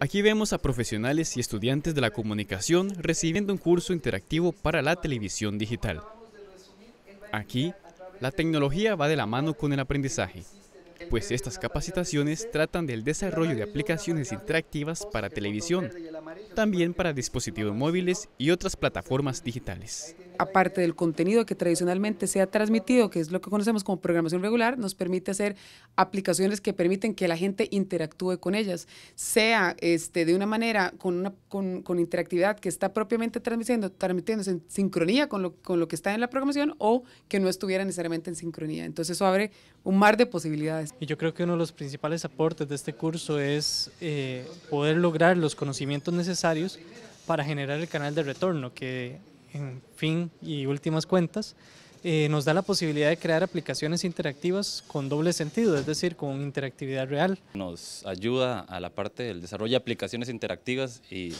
Aquí vemos a profesionales y estudiantes de la comunicación recibiendo un curso interactivo para la televisión digital. Aquí, la tecnología va de la mano con el aprendizaje, pues estas capacitaciones tratan del desarrollo de aplicaciones interactivas para televisión, también para dispositivos móviles y otras plataformas digitales aparte del contenido que tradicionalmente se ha transmitido, que es lo que conocemos como programación regular, nos permite hacer aplicaciones que permiten que la gente interactúe con ellas, sea este, de una manera con, una, con, interactividad que está propiamente transmitiendo, transmitiéndose en sincronía con lo, con lo que está en la programación o que no estuviera necesariamente en sincronía. Entonces eso abre un mar de posibilidades. Y yo creo que uno de los principales aportes de este curso es eh, poder lograr los conocimientos necesarios para generar el canal de retorno, que en fin y últimas cuentas, eh, nos da la posibilidad de crear aplicaciones interactivas con doble sentido, es decir, con interactividad real. Nos ayuda a la parte del desarrollo de aplicaciones interactivas y,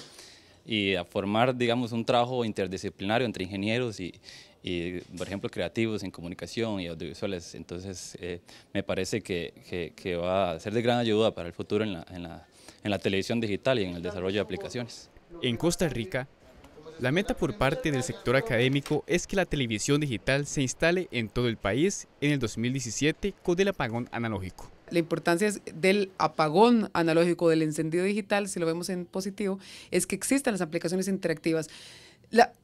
y a formar, digamos, un trabajo interdisciplinario entre ingenieros y, y por ejemplo, creativos en comunicación y audiovisuales. Entonces, eh, me parece que, que, que, va a ser de gran ayuda para el futuro en la, en la, en la televisión digital y en el desarrollo de aplicaciones. En Costa Rica, la meta por parte del sector académico es que la televisión digital se instale en todo el país en el 2017 con el apagón analógico. La importancia del apagón analógico, del encendido digital, si lo vemos en positivo, es que existan las aplicaciones interactivas.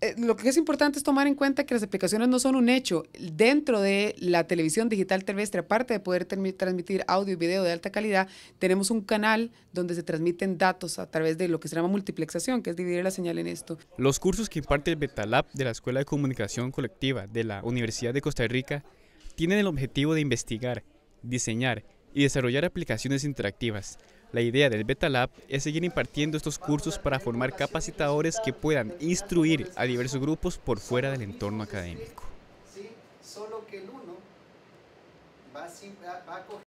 Eh, lo que es importante es tomar en cuenta que las aplicaciones no son un hecho. Dentro de la televisión digital terrestre, aparte de poder transmitir audio y video de alta calidad, tenemos un canal donde se transmiten datos a través de lo que se llama multiplexación, que es dividir la señal en esto. Los cursos que imparte el Betalab de la Escuela de Comunicación Colectiva de la Universidad de Costa Rica tienen el objetivo de investigar, diseñar y desarrollar aplicaciones interactivas la idea del Beta Lab es seguir impartiendo estos cursos para formar capacitadores que puedan instruir a diversos grupos por fuera del entorno académico.